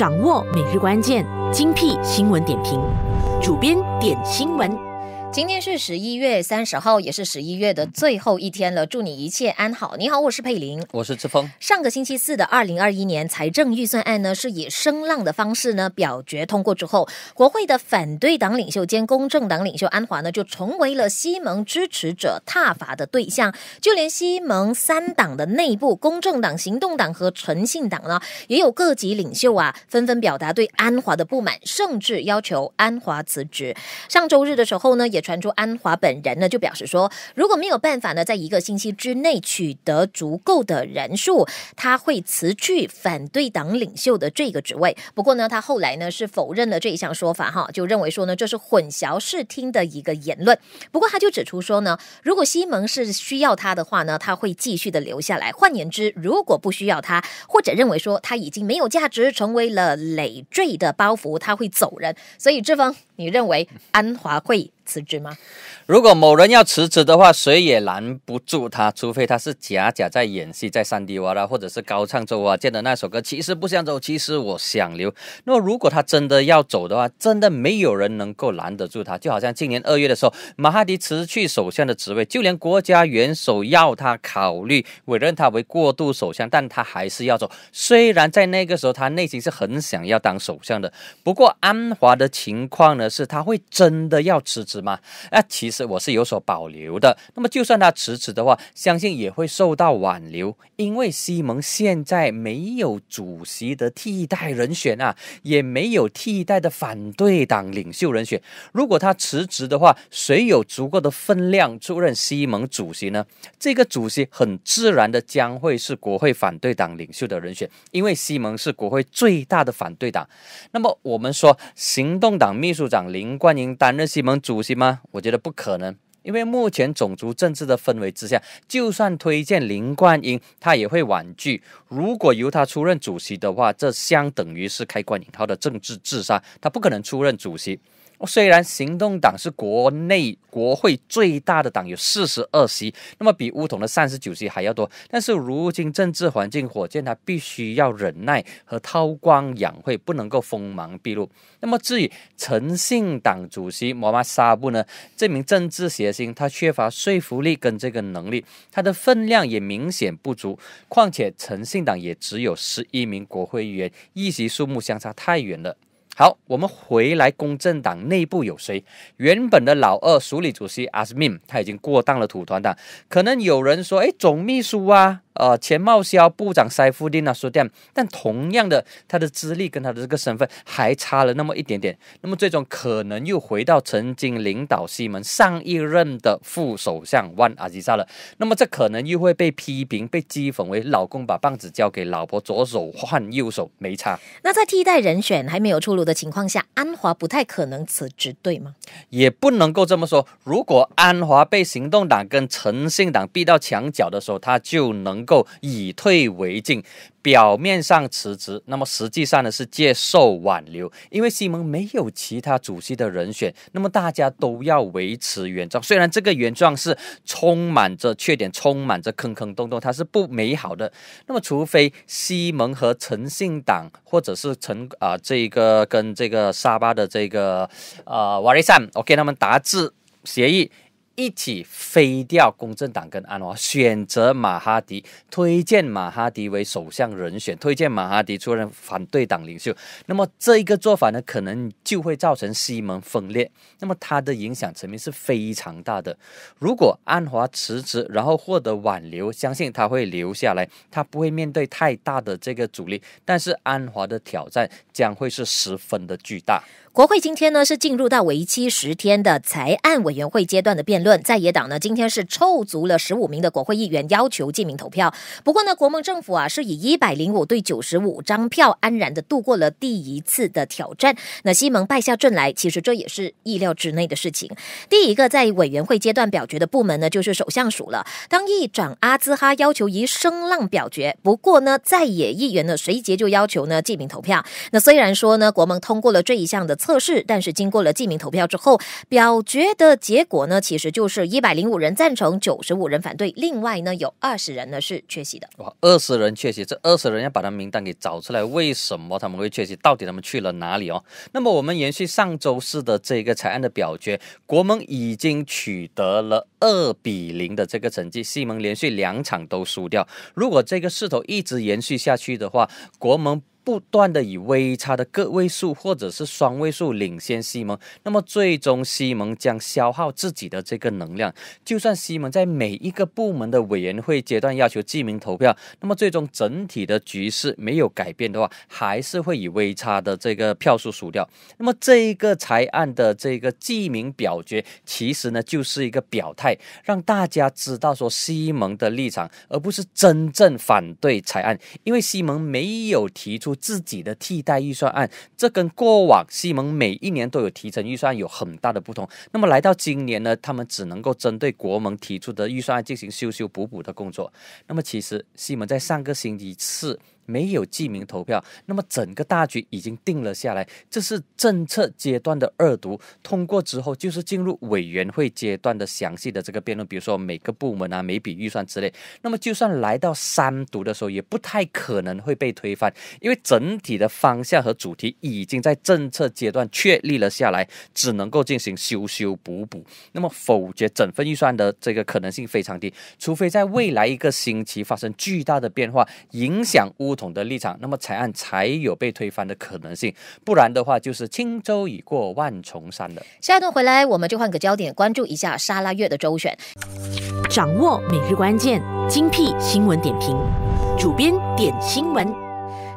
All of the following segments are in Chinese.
掌握每日关键精辟新闻点评，主编点新闻。今天是十一月三十号，也是十一月的最后一天了。祝你一切安好。你好，我是佩林，我是志峰。上个星期四的二零二一年财政预算案呢，是以声浪的方式呢表决通过之后，国会的反对党领袖兼公正党领袖安华呢，就成为了西蒙支持者挞伐的对象。就连西蒙三党的内部，公正党、行动党和诚信党呢，也有各级领袖啊，纷纷表达对安华的不满，甚至要求安华辞职。上周日的时候呢，也。传出安华本人呢就表示说，如果没有办法呢，在一个星期之内取得足够的人数，他会辞去反对党领袖的这个职位。不过呢，他后来呢是否认了这一项说法，哈，就认为说呢这是混淆视听的一个言论。不过他就指出说呢，如果西蒙是需要他的话呢，他会继续的留下来。换言之，如果不需要他，或者认为说他已经没有价值，成为了累赘的包袱，他会走人。所以，志峰，你认为安华会？辞职吗？如果某人要辞职的话，谁也拦不住他，除非他是假假在演戏，在山地挖啦，或者是高唱周啊，见的那首歌，其实不想走，其实我想留。那如果他真的要走的话，真的没有人能够拦得住他，就好像今年二月的时候，马哈迪辞去首相的职位，就连国家元首要他考虑委任他为过渡首相，但他还是要走。虽然在那个时候他内心是很想要当首相的，不过安华的情况呢，是他会真的要辞职。吗？那其实我是有所保留的。那么，就算他辞职的话，相信也会受到挽留，因为西蒙现在没有主席的替代人选啊，也没有替代的反对党领袖人选。如果他辞职的话，谁有足够的分量出任西蒙主席呢？这个主席很自然的将会是国会反对党领袖的人选，因为西蒙是国会最大的反对党。那么，我们说行动党秘书长林冠英担任西蒙主席。吗？我觉得不可能，因为目前种族政治的氛围之下，就算推荐林冠英，他也会婉拒。如果由他出任主席的话，这相等于是开棺引号的政治自杀，他不可能出任主席。虽然行动党是国内国会最大的党，有四十二席，那么比乌统的三十九席还要多。但是如今政治环境火箭，他必须要忍耐和韬光养晦，不能够锋芒毕露。那么至于诚信党主席马沙布呢？这名政治谐星，他缺乏说服力跟这个能力，他的分量也明显不足。况且诚信党也只有十一名国会议员，议席数目相差太远了。好，我们回来，公正党内部有谁？原本的老二署理主席阿斯敏，他已经过档了土团党。可能有人说，哎，总秘书啊，呃，钱茂肖部长塞夫丁啊，说这样。但同样的，他的资历跟他的这个身份还差了那么一点点。那么最终可能又回到曾经领导西门上一任的副首相万阿吉萨了。那么这可能又会被批评、被讥讽为老公把棒子交给老婆，左手换右手没差。那在替代人选还没有出炉的。的情况下，安华不太可能辞职，对吗？也不能够这么说。如果安华被行动党跟诚信党逼到墙角的时候，他就能够以退为进。表面上辞职，那么实际上呢是接受挽留，因为西蒙没有其他主席的人选，那么大家都要维持原状。虽然这个原状是充满着缺点，充满着坑坑洞洞，它是不美好的。那么，除非西蒙和诚信党，或者是陈啊这个跟这个沙巴的这个呃瓦里山，o k 他们达致协议。一起飞掉公正党跟安华，选择马哈迪，推荐马哈迪为首相人选，推荐马哈迪出任反对党领袖。那么这一个做法呢，可能就会造成西门分裂。那么它的影响层面是非常大的。如果安华辞职，然后获得挽留，相信他会留下来，他不会面对太大的这个阻力。但是安华的挑战将会是十分的巨大。国会今天呢，是进入到为期十天的财案委员会阶段的辩论。在野党呢，今天是凑足了十五名的国会议员要求记名投票。不过呢，国盟政府啊是以一百零五对九十五张票安然的度过了第一次的挑战。那西蒙败下阵来，其实这也是意料之内的事情。第一个在委员会阶段表决的部门呢，就是首相署了。当议长阿兹哈要求以声浪表决，不过呢，在野议员呢随即就要求呢记名投票。那虽然说呢，国盟通过了这一项的测试，但是经过了记名投票之后，表决的结果呢，其实就。就是一百零五人赞成，九十五人反对。另外呢，有二十人呢是缺席的。哇，二十人缺席，这二十人要把他名单给找出来。为什么他们会缺席？到底他们去了哪里哦？那么我们延续上周四的这个裁案的表决，国盟已经取得了二比零的这个成绩，西蒙连续两场都输掉。如果这个势头一直延续下去的话，国盟。不断的以微差的个位数或者是双位数领先西蒙，那么最终西蒙将消耗自己的这个能量。就算西蒙在每一个部门的委员会阶段要求记名投票，那么最终整体的局势没有改变的话，还是会以微差的这个票数输掉。那么这一个裁案的这个记名表决，其实呢就是一个表态，让大家知道说西蒙的立场，而不是真正反对裁案，因为西蒙没有提出。自己的替代预算案，这跟过往西蒙每一年都有提成预算有很大的不同。那么来到今年呢，他们只能够针对国盟提出的预算案进行修修补补的工作。那么其实西蒙在上个星期四。没有记名投票，那么整个大局已经定了下来。这是政策阶段的二读通过之后，就是进入委员会阶段的详细的这个辩论，比如说每个部门啊、每笔预算之类。那么就算来到三读的时候，也不太可能会被推翻，因为整体的方向和主题已经在政策阶段确立了下来，只能够进行修修补补。那么否决整份预算的这个可能性非常低，除非在未来一个星期发生巨大的变化，影响乌。的立场，那么裁案才有被推翻的可能性，不然的话就是轻舟已过万重山了。下一段回来，我们就换个焦点，关注一下沙拉月的周选，掌握每日关键精辟新闻点评，主编点新闻。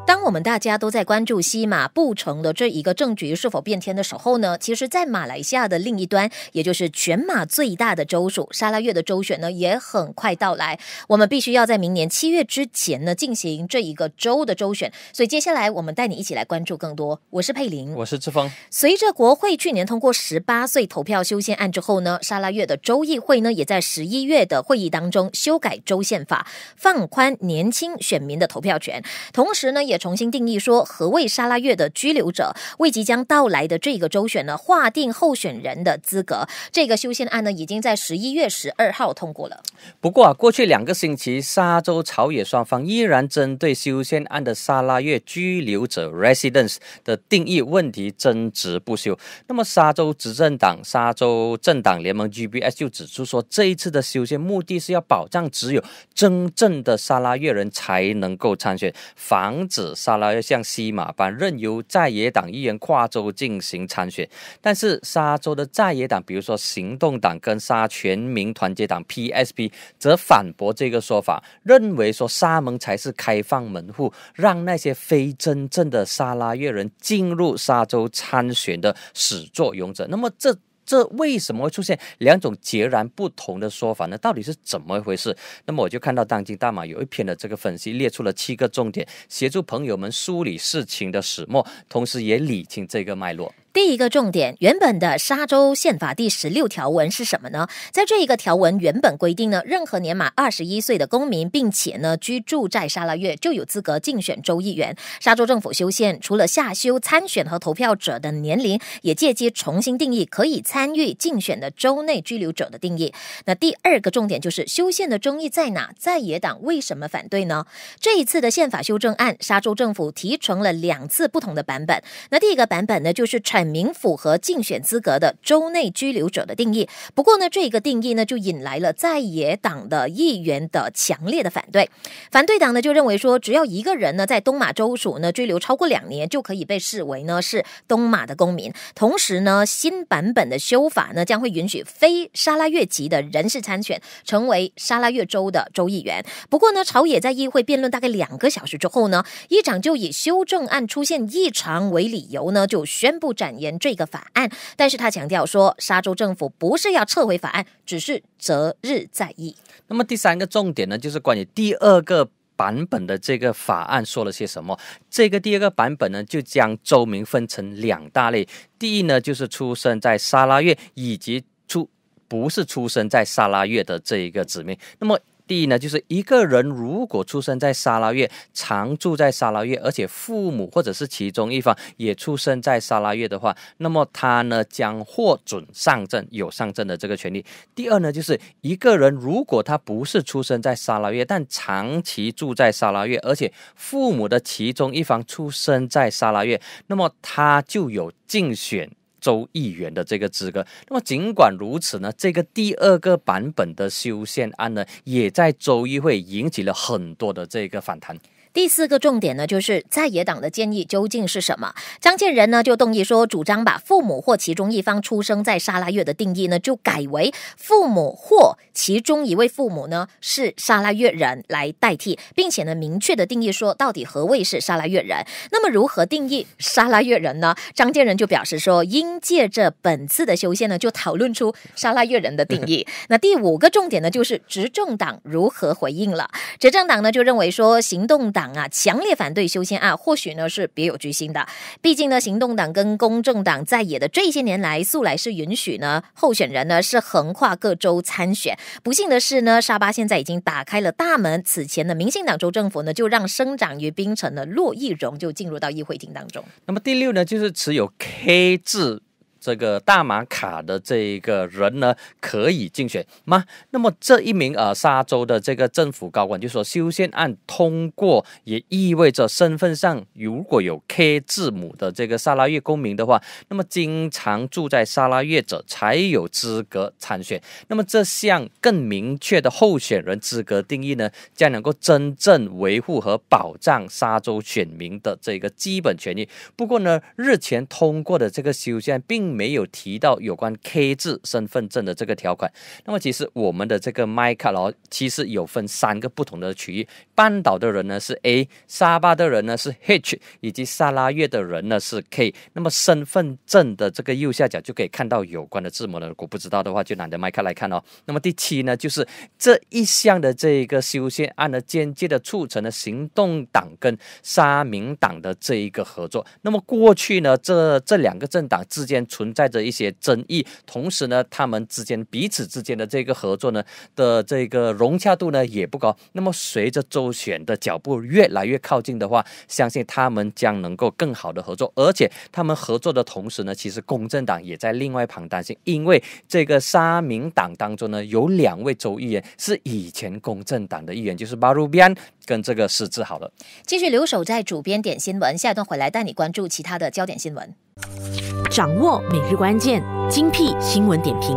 当我们大家都在关注西马布城的这一个政局是否变天的时候呢，其实，在马来西亚的另一端，也就是全马最大的州属沙拉越的州选呢，也很快到来。我们必须要在明年七月之前呢，进行这一个州的州选。所以，接下来我们带你一起来关注更多。我是佩林，我是志峰。随着国会去年通过十八岁投票修宪案之后呢，沙拉越的州议会呢，也在十一月的会议当中修改州宪法，放宽年轻选民的投票权，同时呢，也也重新定义说何谓沙拉越的居留者，为即将到来的这个州选呢划定候选人的资格。这个修宪案呢已经在十一月十二号通过了。不过啊，过去两个星期，沙州朝野双方依然针对修宪案的沙拉越居留者 r e s i d e n c e 的定义问题争执不休。那么，沙州执政党沙州政党联盟 （GBS） 就指出说，这一次的修宪目的是要保障只有真正的沙拉越人才能够参选，防止。沙拉越向西马班任由在野党议员跨州进行参选，但是沙州的在野党，比如说行动党跟沙全民团结党 （PSP） 则反驳这个说法，认为说沙盟才是开放门户，让那些非真正的沙拉越人进入沙州参选的始作俑者。那么这。这为什么会出现两种截然不同的说法呢？到底是怎么回事？那么我就看到当今大马有一篇的这个分析，列出了七个重点，协助朋友们梳理事情的始末，同时也理清这个脉络。第一个重点，原本的沙州宪法第十六条文是什么呢？在这一个条文原本规定呢，任何年满二十一岁的公民，并且呢居住在沙拉月就有资格竞选州议员。沙州政府修宪，除了下修参选和投票者的年龄，也借机重新定义可以参与竞选的州内居留者的定义。那第二个重点就是修宪的争议在哪？在野党为什么反对呢？这一次的宪法修正案，沙州政府提成了两次不同的版本。那第一个版本呢，就是成。明符合竞选资格的州内拘留者的定义。不过呢，这个定义呢，就引来了在野党的议员的强烈的反对。反对党呢就认为说，只要一个人呢在东马州属呢拘留超过两年，就可以被视为呢是东马的公民。同时呢，新版本的修法呢将会允许非沙拉越籍的人士参选，成为沙拉越州的州议员。不过呢，朝野在议会辩论大概两个小时之后呢，议长就以修正案出现异常为理由呢，就宣布暂。延这个法案，但是他强调说，沙洲政府不是要撤回法案，只是择日再议。那么第三个重点呢，就是关于第二个版本的这个法案说了些什么？这个第二个版本呢，就将州民分成两大类，第一呢，就是出生在沙拉月以及出不是出生在沙拉月的这一个子民。那么第一呢，就是一个人如果出生在沙拉月，常住在沙拉月，而且父母或者是其中一方也出生在沙拉月的话，那么他呢将获准上证，有上证的这个权利。第二呢，就是一个人如果他不是出生在沙拉月，但长期住在沙拉月，而且父母的其中一方出生在沙拉月，那么他就有竞选。州议员的这个资格，那么尽管如此呢，这个第二个版本的修宪案呢，也在州议会引起了很多的这个反弹。第四个重点呢，就是在野党的建议究竟是什么？张建仁呢就动议说，主张把父母或其中一方出生在沙拉越的定义呢，就改为父母或其中一位父母呢是沙拉越人来代替，并且呢明确的定义说到底何谓是沙拉越人。那么如何定义沙拉越人呢？张建仁就表示说，应借着本次的修宪呢，就讨论出沙拉越人的定义。那第五个重点呢，就是执政党如何回应了。执政党呢就认为说，行动党。啊！强烈反对修宪案，或许呢是别有居心的。毕竟呢，行动党跟公正党在野的这些年来，素来是允许呢候选人呢是横跨各州参选。不幸的是呢，沙巴现在已经打开了大门。此前的民进党州政府呢，就让生长于槟城的骆义荣就进入到议会厅当中。那么第六呢，就是持有 K 字。这个大马卡的这一个人呢，可以竞选吗？那么这一名呃沙州的这个政府高官就说，修宪案通过也意味着身份上如果有 K 字母的这个沙拉越公民的话，那么经常住在沙拉越者才有资格参选。那么这项更明确的候选人资格定义呢，将能够真正维护和保障沙州选民的这个基本权益。不过呢，日前通过的这个修宪并。没有提到有关 K 字身份证的这个条款。那么，其实我们的这个麦克哦，其实有分三个不同的区域：半岛的人呢是 A，沙巴的人呢是 H，以及沙拉越的人呢是 K。那么身份证的这个右下角就可以看到有关的字母了。如果不知道的话，就懒得麦克来看哦。那么第七呢，就是这一项的这一个修宪，按呢，间接的促成了行动党跟沙民党的这一个合作。那么过去呢，这这两个政党之间存存在着一些争议，同时呢，他们之间彼此之间的这个合作呢的这个融洽度呢也不高。那么，随着周选的脚步越来越靠近的话，相信他们将能够更好的合作。而且，他们合作的同时呢，其实公正党也在另外一旁担心，因为这个沙民党当中呢有两位州议员是以前公正党的议员，就是巴鲁比安跟这个施志豪了。继续留守在主编点新闻，下一段回来带你关注其他的焦点新闻。掌握每日关键精辟新闻点评，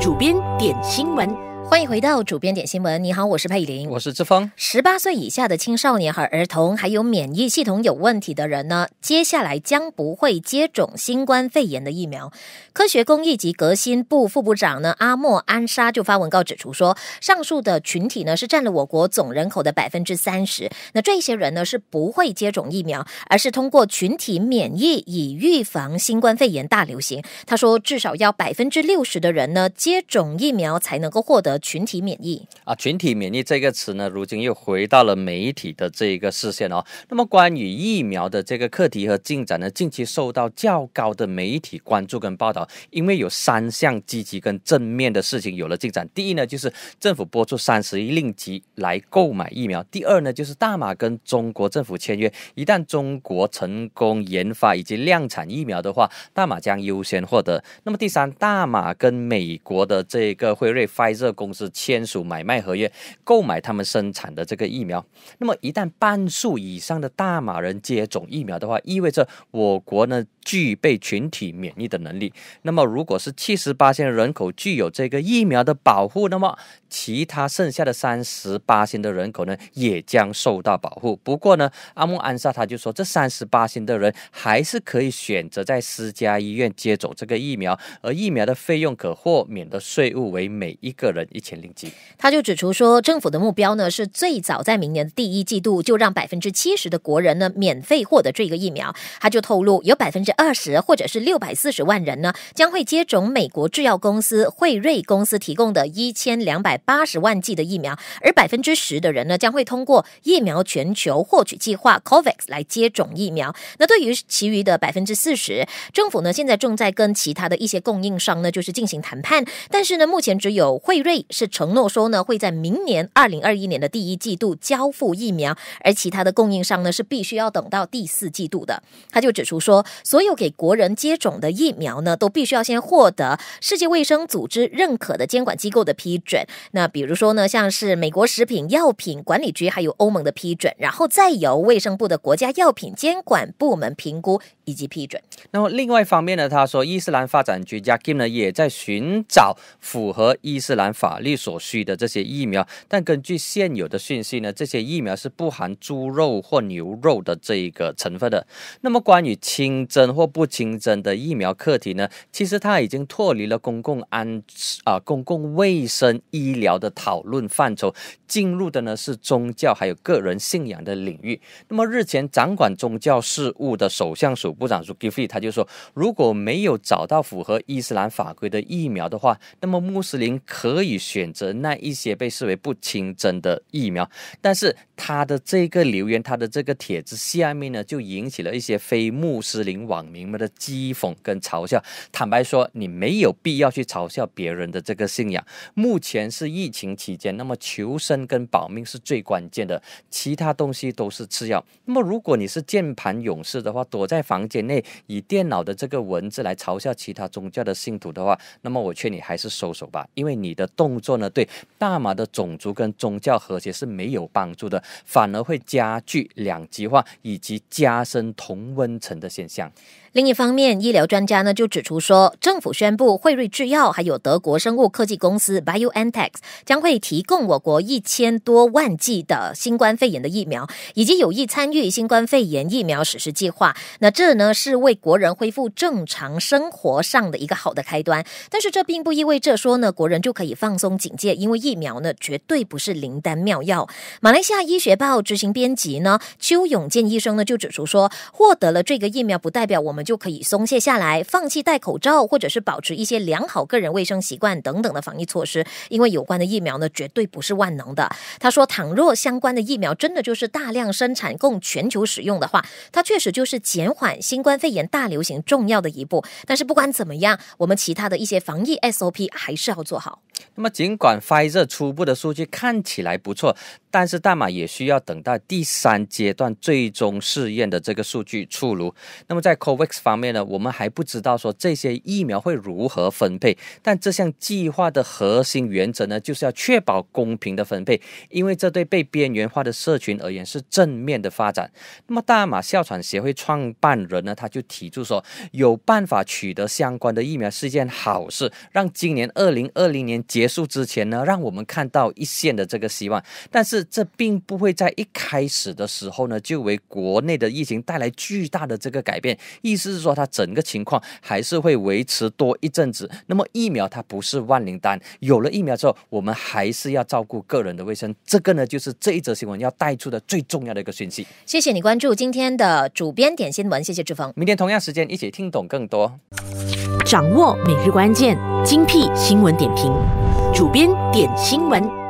主编点新闻。欢迎回到主编点新闻。你好，我是佩玲，我是志峰。十八岁以下的青少年和儿童，还有免疫系统有问题的人呢，接下来将不会接种新冠肺炎的疫苗。科学、公益及革新部副部长呢，阿莫安沙就发文告指出说，上述的群体呢是占了我国总人口的百分之三十。那这些人呢是不会接种疫苗，而是通过群体免疫以预防新冠肺炎大流行。他说，至少要百分之六十的人呢接种疫苗才能够获得。群体免疫啊，群体免疫这个词呢，如今又回到了媒体的这一个视线哦。那么关于疫苗的这个课题和进展呢，近期受到较高的媒体关注跟报道，因为有三项积极跟正面的事情有了进展。第一呢，就是政府拨出三十一令吉来购买疫苗；第二呢，就是大马跟中国政府签约，一旦中国成功研发以及量产疫苗的话，大马将优先获得。那么第三，大马跟美国的这个辉瑞、发热公公司签署买卖合约，购买他们生产的这个疫苗。那么一旦半数以上的大马人接种疫苗的话，意味着我国呢具备群体免疫的能力。那么如果是七十八星人口具有这个疫苗的保护，那么其他剩下的三十八星的人口呢也将受到保护。不过呢，阿末安萨他就说，这三十八星的人还是可以选择在私家医院接种这个疫苗，而疫苗的费用可豁免的税务为每一个人。一千零剂，他就指出说，政府的目标呢是最早在明年第一季度就让百分之七十的国人呢免费获得这个疫苗。他就透露，有百分之二十或者是六百四十万人呢将会接种美国制药公司惠瑞公司提供的一千两百八十万剂的疫苗，而百分之十的人呢将会通过疫苗全球获取计划 （COVAX） 来接种疫苗。那对于其余的百分之四十，政府呢现在正在跟其他的一些供应商呢就是进行谈判，但是呢目前只有惠瑞。是承诺说呢，会在明年二零二一年的第一季度交付疫苗，而其他的供应商呢是必须要等到第四季度的。他就指出说，所有给国人接种的疫苗呢，都必须要先获得世界卫生组织认可的监管机构的批准。那比如说呢，像是美国食品药品管理局，还有欧盟的批准，然后再由卫生部的国家药品监管部门评估以及批准。那么另外一方面呢，他说，伊斯兰发展局 Jakim 呢，也在寻找符合伊斯兰法。法律所需的这些疫苗，但根据现有的讯息呢，这些疫苗是不含猪肉或牛肉的这个成分的。那么，关于清真或不清真的疫苗课题呢，其实它已经脱离了公共安啊公共卫生医疗的讨论范畴，进入的呢是宗教还有个人信仰的领域。那么，日前掌管宗教事务的首相署部长 Rukhfee 他就说，如果没有找到符合伊斯兰法规的疫苗的话，那么穆斯林可以。选择那一些被视为不清真的疫苗，但是他的这个留言，他的这个帖子下面呢，就引起了一些非穆斯林网民们的讥讽跟嘲笑。坦白说，你没有必要去嘲笑别人的这个信仰。目前是疫情期间，那么求生跟保命是最关键的，其他东西都是次要。那么如果你是键盘勇士的话，躲在房间内以电脑的这个文字来嘲笑其他宗教的信徒的话，那么我劝你还是收手吧，因为你的动。工作呢，对大马的种族跟宗教和谐是没有帮助的，反而会加剧两极化以及加深同温层的现象。另一方面，医疗专家呢就指出说，政府宣布惠瑞制药还有德国生物科技公司 BioNTech 将会提供我国一千多万剂的新冠肺炎的疫苗，以及有意参与新冠肺炎疫苗实施计划。那这呢是为国人恢复正常生活上的一个好的开端。但是这并不意味着说呢国人就可以放松警戒，因为疫苗呢绝对不是灵丹妙药。马来西亚医学报执行编辑呢邱永健医生呢就指出说，获得了这个疫苗不代表我们。就可以松懈下来，放弃戴口罩，或者是保持一些良好个人卫生习惯等等的防疫措施，因为有关的疫苗呢，绝对不是万能的。他说，倘若相关的疫苗真的就是大量生产供全球使用的话，它确实就是减缓新冠肺炎大流行重要的一步。但是不管怎么样，我们其他的一些防疫 SOP 还是要做好。那么，尽管发热初步的数据看起来不错，但是大马也需要等待第三阶段最终试验的这个数据出炉。那么，在 COVID。方面呢，我们还不知道说这些疫苗会如何分配，但这项计划的核心原则呢，就是要确保公平的分配，因为这对被边缘化的社群而言是正面的发展。那么，大马哮喘协会创办人呢，他就提出说，有办法取得相关的疫苗是一件好事，让今年二零二零年结束之前呢，让我们看到一线的这个希望。但是，这并不会在一开始的时候呢，就为国内的疫情带来巨大的这个改变。意只是说，它整个情况还是会维持多一阵子。那么疫苗它不是万灵丹，有了疫苗之后，我们还是要照顾个人的卫生。这个呢，就是这一则新闻要带出的最重要的一个讯息。谢谢你关注今天的主编点新闻，谢谢志峰。明天同样时间一起听懂更多，掌握每日关键精辟新闻点评，主编点新闻。